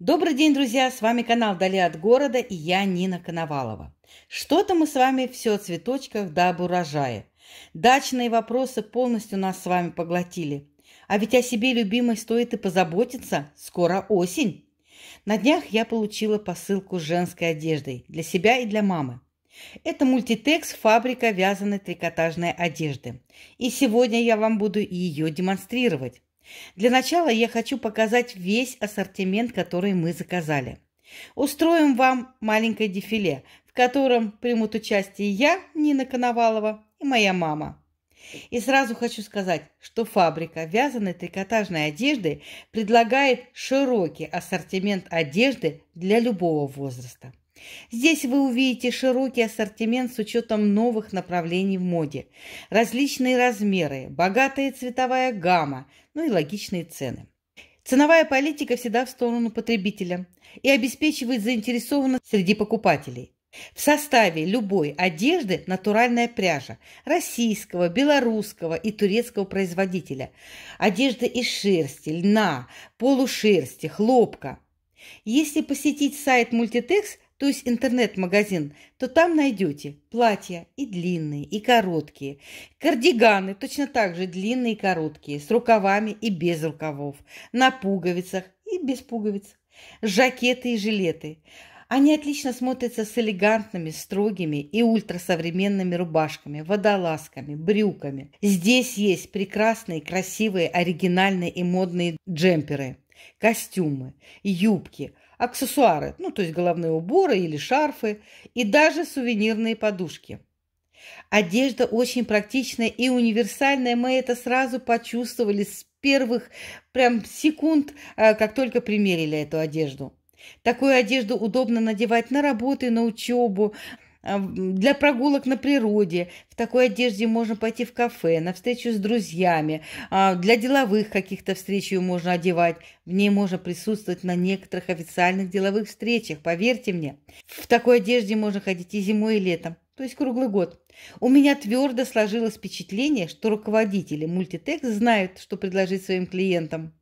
Добрый день, друзья! С вами канал «Вдали от города» и я, Нина Коновалова. Что-то мы с вами все о цветочках да об урожае. Дачные вопросы полностью нас с вами поглотили. А ведь о себе, любимой, стоит и позаботиться. Скоро осень. На днях я получила посылку с женской одеждой для себя и для мамы. Это мультитекс фабрика вязаной трикотажной одежды. И сегодня я вам буду ее демонстрировать. Для начала я хочу показать весь ассортимент, который мы заказали. Устроим вам маленькое дефиле, в котором примут участие я, Нина Коновалова, и моя мама. И сразу хочу сказать, что фабрика вязаной трикотажной одежды предлагает широкий ассортимент одежды для любого возраста. Здесь вы увидите широкий ассортимент с учетом новых направлений в моде, различные размеры, богатая цветовая гамма, ну и логичные цены. Ценовая политика всегда в сторону потребителя и обеспечивает заинтересованность среди покупателей. В составе любой одежды натуральная пряжа российского, белорусского и турецкого производителя. Одежда из шерсти, льна, полушерсти, хлопка. Если посетить сайт Multitex, то есть интернет-магазин, то там найдете платья и длинные, и короткие, кардиганы точно так же длинные и короткие, с рукавами и без рукавов, на пуговицах и без пуговиц, жакеты и жилеты. Они отлично смотрятся с элегантными, строгими и ультрасовременными рубашками, водолазками, брюками. Здесь есть прекрасные, красивые, оригинальные и модные джемперы – костюмы, юбки, аксессуары, ну, то есть головные уборы или шарфы, и даже сувенирные подушки. Одежда очень практичная и универсальная, мы это сразу почувствовали с первых прям секунд, а, как только примерили эту одежду. Такую одежду удобно надевать на работу и на учебу, а, для прогулок на природе. В такой одежде можно пойти в кафе, на встречу с друзьями. А, для деловых каких-то встреч ее можно одевать. В ней можно присутствовать на некоторых официальных деловых встречах, поверьте мне. В такой одежде можно ходить и зимой, и летом, то есть круглый год. У меня твердо сложилось впечатление, что руководители мультитек знают, что предложить своим клиентам.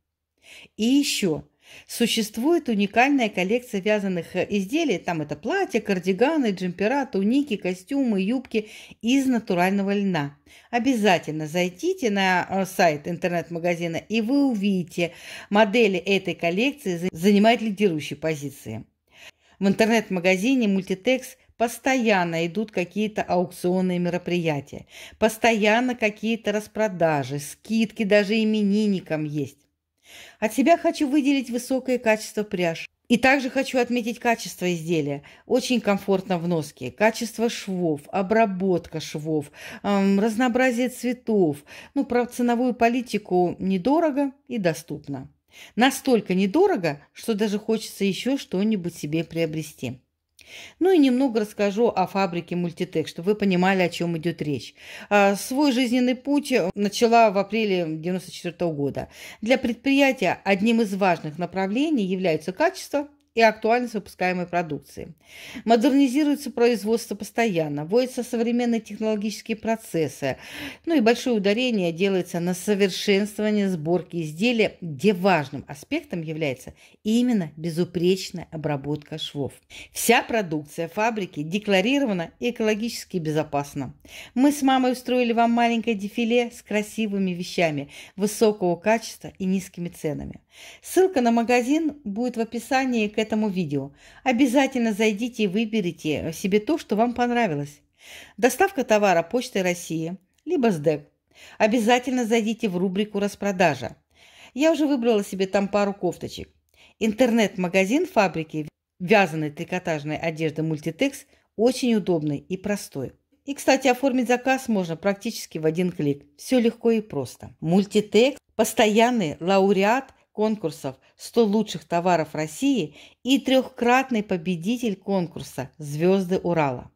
И еще – Существует уникальная коллекция вязаных э, изделий, там это платья, кардиганы, джемпера, туники, костюмы, юбки из натурального льна. Обязательно зайдите на э, сайт интернет-магазина и вы увидите, модели этой коллекции занимают лидирующие позиции. В интернет-магазине Multitex постоянно идут какие-то аукционные мероприятия, постоянно какие-то распродажи, скидки даже именинникам есть. От а себя хочу выделить высокое качество пряж. И также хочу отметить качество изделия. Очень комфортно в носке. Качество швов, обработка швов, эм, разнообразие цветов. Ну, про ценовую политику недорого и доступно. Настолько недорого, что даже хочется еще что-нибудь себе приобрести. Ну и немного расскажу о фабрике Multitech, чтобы вы понимали, о чем идет речь. А, свой жизненный путь э, начала в апреле 1994 года. Для предприятия одним из важных направлений является качество – и актуальность выпускаемой продукции. Модернизируется производство постоянно, вводятся современные технологические процессы, ну и большое ударение делается на совершенствование сборки изделия, где важным аспектом является именно безупречная обработка швов. Вся продукция фабрики декларирована экологически безопасна. Мы с мамой устроили вам маленькое дефиле с красивыми вещами высокого качества и низкими ценами. Ссылка на магазин будет в описании к этому этому видео. Обязательно зайдите и выберите э, себе то, что вам понравилось. Доставка товара Почтой России, либо СДЭК. Обязательно зайдите в рубрику «Распродажа». Я уже выбрала себе там пару кофточек. Интернет-магазин фабрики вязаной трикотажной одежды «Мультитекс» очень удобный и простой. И, кстати, оформить заказ можно практически в один клик. Все легко и просто. «Мультитекс» – постоянный лауреат конкурсов «100 лучших товаров России» и трехкратный победитель конкурса «Звезды Урала».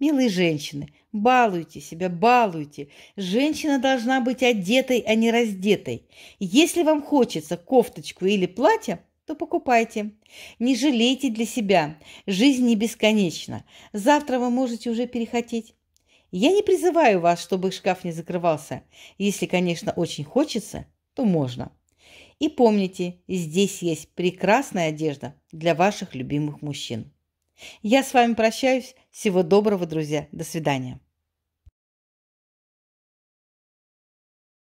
Милые женщины, балуйте себя, балуйте. Женщина должна быть одетой, а не раздетой. Если вам хочется кофточку или платье, то покупайте. Не жалейте для себя. Жизнь не бесконечна. Завтра вы можете уже перехотеть. Я не призываю вас, чтобы шкаф не закрывался. Если, конечно, очень хочется, то можно. И помните, здесь есть прекрасная одежда для ваших любимых мужчин. Я с вами прощаюсь. Всего доброго, друзья. До свидания.